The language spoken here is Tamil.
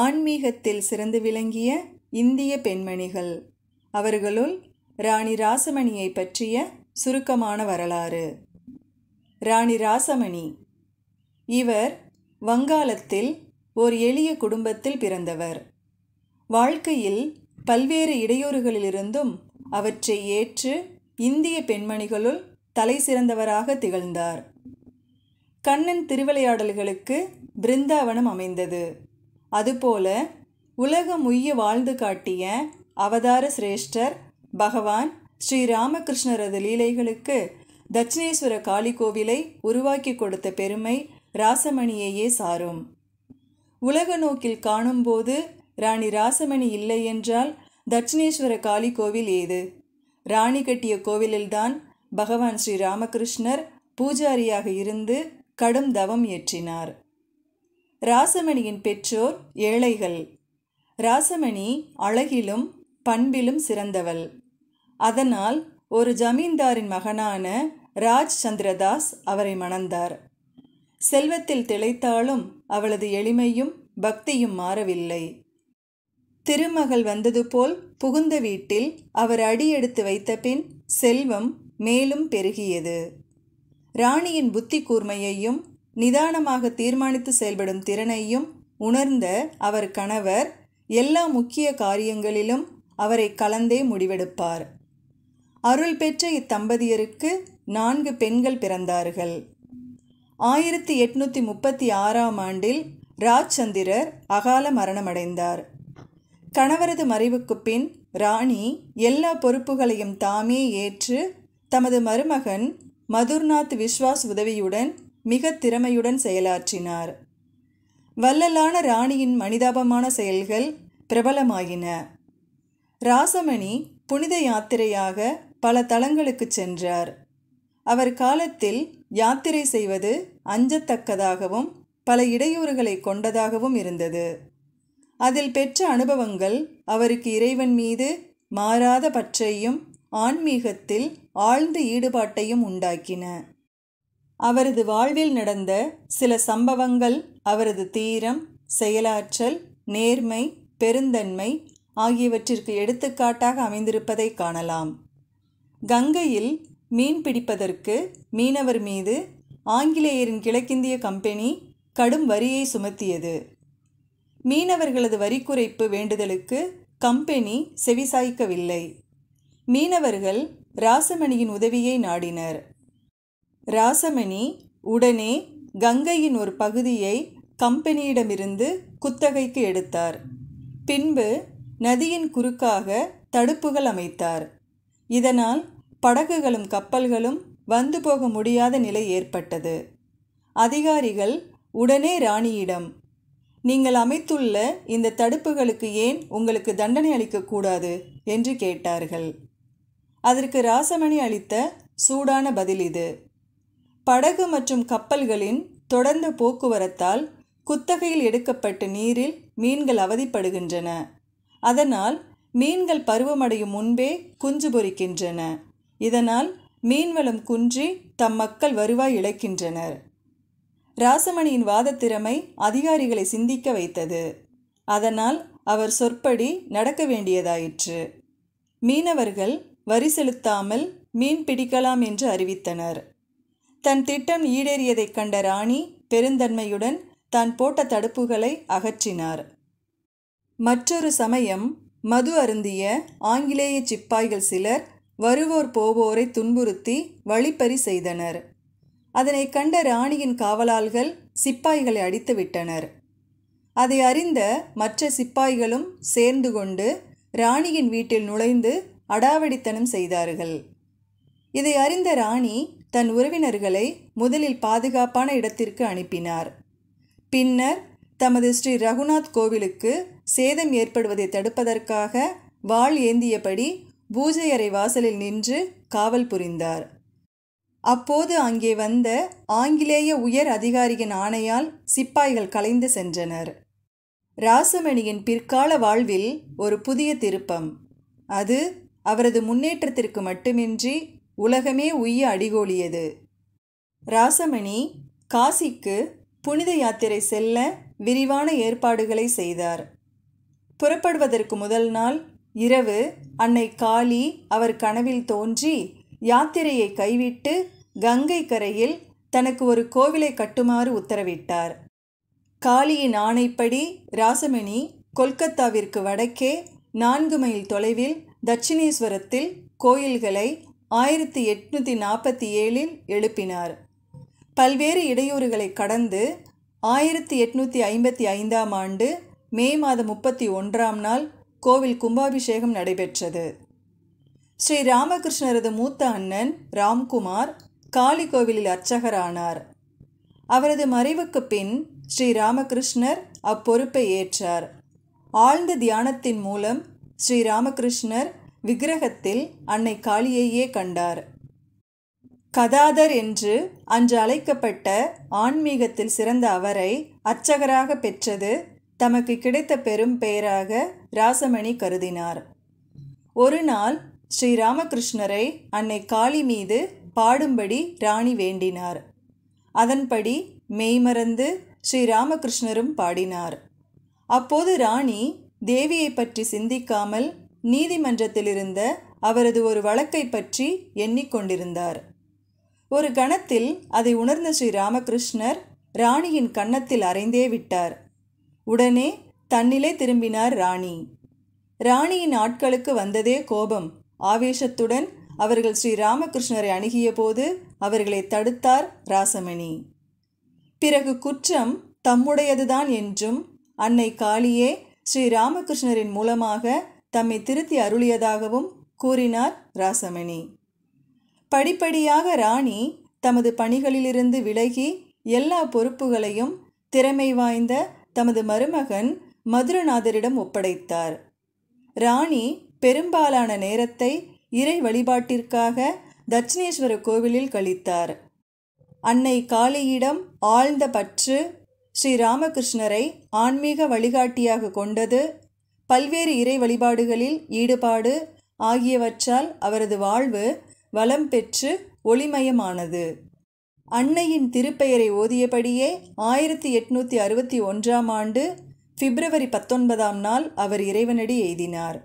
ஆன்மீகத்தில் சிறந்து விளங்கிய இந்திய பெண்மணிகள் அவர்களுள் ராணி ராசமணியை பற்றிய சுருக்கமான வரலாறு ராணி ராசமணி இவர் வங்காளத்தில் ஓர் எளிய குடும்பத்தில் பிறந்தவர் வாழ்க்கையில் பல்வேறு இடையூறுகளிலிருந்தும் அவற்றை ஏற்று இந்திய பெண்மணிகளுள் தலை சிறந்தவராக திகழ்ந்தார் கண்ணன் திருவிளையாடல்களுக்கு பிருந்தாவனம் அமைந்தது அதுபோல உலகம் உய்ய வாழ்ந்து காட்டிய அவதார சிரேஷ்டர் பகவான் ஸ்ரீ ராமகிருஷ்ணரது லீலைகளுக்கு தட்சிணேஸ்வர காளி கோவிலை உருவாக்கி கொடுத்த பெருமை ராசமணியையே சாரும் உலக நோக்கில் காணும்போது ராணி ராசமணி இல்லை என்றால் தட்சிணேஸ்வர காளி கோவில் ஏது ராணி கட்டிய கோவிலில்தான் பகவான் ஸ்ரீ ராமகிருஷ்ணர் பூஜாரியாக இருந்து கடும் தவம் ஏற்றினார் ராசமணியின் பெற்றோர் ஏழைகள் ராசமணி அழகிலும் பண்பிலும் சிறந்தவள் அதனால் ஒரு ஜமீன்தாரின் மகனான ராஜ் சந்திரதாஸ் அவரை மணந்தார் செல்வத்தில் திளைத்தாலும் அவளது எளிமையும் பக்தியும் மாறவில்லை திருமகள் வந்தது போல் புகுந்த வீட்டில் அவர் அடியெடுத்து வைத்த பின் செல்வம் மேலும் பெருகியது ராணியின் புத்தி கூர்மையையும் நிதானமாக தீர்மானித்து செயல்படும் திறனையும் உணர்ந்த அவர் கணவர் எல்லா முக்கிய காரியங்களிலும் அவரை கலந்தே முடிவெடுப்பார் அருள் பெற்ற இத்தம்பதியருக்கு நான்கு பெண்கள் பிறந்தார்கள் ஆயிரத்தி எட்நூற்றி முப்பத்தி ஆறாம் ஆண்டில் ராஜ்சந்திரர் அகால மரணமடைந்தார் கணவரது மறைவுக்கு பின் ராணி எல்லா பொறுப்புகளையும் தாமே ஏற்று தமது மருமகன் மதுர்நாத் விஸ்வாஸ் உதவியுடன் மிக திறமையுடன் செயலாற்றினார் வல்லலான ராணியின் மனிதாபமான செயல்கள் பிரபலமாயின ராசமணி புனித யாத்திரையாக பல தலங்களுக்கு சென்றார் அவர் காலத்தில் யாத்திரை செய்வது அஞ்சத்தக்கதாகவும் பல இடையூறுகளை கொண்டதாகவும் இருந்தது அதில் பெற்ற அனுபவங்கள் அவருக்கு இறைவன் மீது மாறாத பற்றையும் ஆன்மீகத்தில் ஆழ்ந்த ஈடுபாட்டையும் உண்டாக்கின அவரது வாழ்வில் நடந்த சில சம்பவங்கள் அவரது தீரம் செயலாற்றல் நேர்மை பெருந்தன்மை ஆகியவற்றிற்கு எடுத்துக்காட்டாக அமைந்திருப்பதை காணலாம் கங்கையில் மீன் பிடிப்பதற்கு மீனவர் மீது ஆங்கிலேயரின் கிழக்கிந்திய கம்பெனி கடும் வரியை சுமத்தியது மீனவர்களது வரி குறைப்பு வேண்டுதலுக்கு கம்பெனி செவிசாய்க்கவில்லை மீனவர்கள் ராசமணியின் உதவியை நாடினர் ராசமணி உடனே கங்கையின் ஒரு பகுதியை கம்பெனியிடமிருந்து குத்தகைக்கு எடுத்தார் பின்பு நதியின் குறுக்காக தடுப்புகள் அமைத்தார் இதனால் படகுகளும் கப்பல்களும் வந்து போக முடியாத நிலை ஏற்பட்டது அதிகாரிகள் உடனே ராணியிடம் நீங்கள் அமைத்துள்ள இந்த தடுப்புகளுக்கு ஏன் உங்களுக்கு தண்டனை அளிக்கக்கூடாது என்று கேட்டார்கள் அதற்கு ராசமணி அளித்த சூடான பதில் இது படகு மற்றும் கப்பல்களின் தொடர்ந்த போக்குவரத்தால் குத்தகையில் எடுக்கப்பட்ட நீரில் மீன்கள் அவதிப்படுகின்றன அதனால் மீன்கள் பருவமடையும் முன்பே குஞ்சு பொறிக்கின்றன இதனால் மீன்வளம் குன்றி தம் மக்கள் வருவாய் இழக்கின்றனர் ராசமணியின் வாதத்திறமை அதிகாரிகளை சிந்திக்க வைத்தது அதனால் அவர் சொற்படி நடக்க வேண்டியதாயிற்று மீனவர்கள் வரி செலுத்தாமல் மீன் பிடிக்கலாம் என்று அறிவித்தனர் தன் திட்டம் ஈடேறியதைக் கண்ட ராணி பெருந்தன்மையுடன் தான் போட்ட தடுப்புகளை அகற்றினார் மற்றொரு சமயம் மது அருந்திய ஆங்கிலேய சிப்பாய்கள் சிலர் வருவோர் போவோரை துன்புறுத்தி வழிப்பறி செய்தனர் அதனை கண்ட ராணியின் காவலாள்கள் சிப்பாய்களை அடித்து விட்டனர் அதை அறிந்த மற்ற சிப்பாய்களும் சேர்ந்து கொண்டு ராணியின் வீட்டில் நுழைந்து அடாவடித்தனம் செய்தார்கள் இதை அறிந்த ராணி தன் உறவினர்களை முதலில் பாதுகாப்பான இடத்திற்கு அனுப்பினார் பின்னர் தமது ஸ்ரீ ரகுநாத் கோவிலுக்கு சேதம் ஏற்படுவதை தடுப்பதற்காக வாள் ஏந்தியபடி பூஜை அறை வாசலில் நின்று காவல் புரிந்தார் அப்போது அங்கே வந்த ஆங்கிலேய உயர் அதிகாரியின் ஆணையால் சிப்பாய்கள் கலைந்து சென்றனர் ராசமணியின் பிற்கால வாழ்வில் ஒரு புதிய திருப்பம் அது அவரது முன்னேற்றத்திற்கு மட்டுமின்றி உலகமே உய்ய அடிகோலியது ராசமணி காசிக்கு புனித யாத்திரை செல்ல விரிவான ஏற்பாடுகளை செய்தார் புறப்படுவதற்கு முதல் நாள் இரவு அன்னை காளி அவர் கனவில் தோன்றி யாத்திரையை கைவிட்டு கங்கை கரையில் தனக்கு ஒரு கோவிலை கட்டுமாறு உத்தரவிட்டார் காளியின் ஆணைப்படி ராசமணி கொல்கத்தாவிற்கு வடக்கே நான்கு மைல் தொலைவில் தட்சிணேஸ்வரத்தில் கோயில்களை ஆயிரத்தி எட்நூற்றி நாற்பத்தி ஏழில் எழுப்பினார் பல்வேறு இடையூறுகளை கடந்து ஆயிரத்தி எட்நூற்றி ஐம்பத்தி ஐந்தாம் ஆண்டு மே மாதம் முப்பத்தி ஒன்றாம் நாள் கோவில் கும்பாபிஷேகம் நடைபெற்றது ஸ்ரீ ராமகிருஷ்ணரது மூத்த அண்ணன் ராம்குமார் காளி கோவிலில் அர்ச்சகரானார் அவரது மறைவுக்கு பின் ஸ்ரீ ராமகிருஷ்ணர் அப்பொறுப்பை ஏற்றார் ஆழ்ந்த தியானத்தின் மூலம் ஸ்ரீ ராமகிருஷ்ணர் விக்கிரகத்தில் அன்னை காளியையே கண்டார் கதாதர் என்று அன்று அழைக்கப்பட்ட ஆன்மீகத்தில் சிறந்த அவரை அர்ச்சகராக பெற்றது தமக்கு கிடைத்த பெரும் பெயராக ராசமணி கருதினார் ஒரு நாள் ஸ்ரீ ராமகிருஷ்ணரை அன்னை காளி மீது பாடும்படி ராணி வேண்டினார் அதன்படி மெய்மறந்து ஸ்ரீ ராமகிருஷ்ணரும் பாடினார் அப்போது ராணி தேவியை பற்றி சிந்திக்காமல் நீதிமன்றத்தில் இருந்த அவரது ஒரு வழக்கை பற்றி எண்ணிக்கொண்டிருந்தார் ஒரு கணத்தில் அதை உணர்ந்த ஸ்ரீ ராமகிருஷ்ணர் ராணியின் கன்னத்தில் அறைந்தே விட்டார் உடனே தன்னிலே திரும்பினார் ராணி ராணியின் ஆட்களுக்கு வந்ததே கோபம் ஆவேசத்துடன் அவர்கள் ஸ்ரீ ராமகிருஷ்ணரை அணுகிய போது அவர்களை தடுத்தார் ராசமணி பிறகு குற்றம் தம்முடையதுதான் என்றும் அன்னை காளியே ஸ்ரீ ராமகிருஷ்ணரின் மூலமாக தம்மை திருத்தி அருளியதாகவும் கூறினார் ராசமணி படிப்படியாக ராணி தமது பணிகளிலிருந்து விலகி எல்லா பொறுப்புகளையும் திறமை வாய்ந்த தமது மருமகன் மதுரநாதரிடம் ஒப்படைத்தார் ராணி பெரும்பாலான நேரத்தை இறை வழிபாட்டிற்காக தட்சிணேஸ்வர கோவிலில் கழித்தார் அன்னை காளியிடம் ஆழ்ந்த பற்று ஸ்ரீராமகிருஷ்ணரை ஆன்மீக வழிகாட்டியாக கொண்டது பல்வேறு இறை வழிபாடுகளில் ஈடுபாடு ஆகியவற்றால் அவரது வாழ்வு வளம் பெற்று ஒளிமயமானது அன்னையின் திருப்பெயரை ஓதியபடியே ஆயிரத்தி எட்நூற்றி அறுபத்தி ஒன்றாம் ஆண்டு பிப்ரவரி பத்தொன்பதாம் நாள் அவர் இறைவனடி எய்தினார்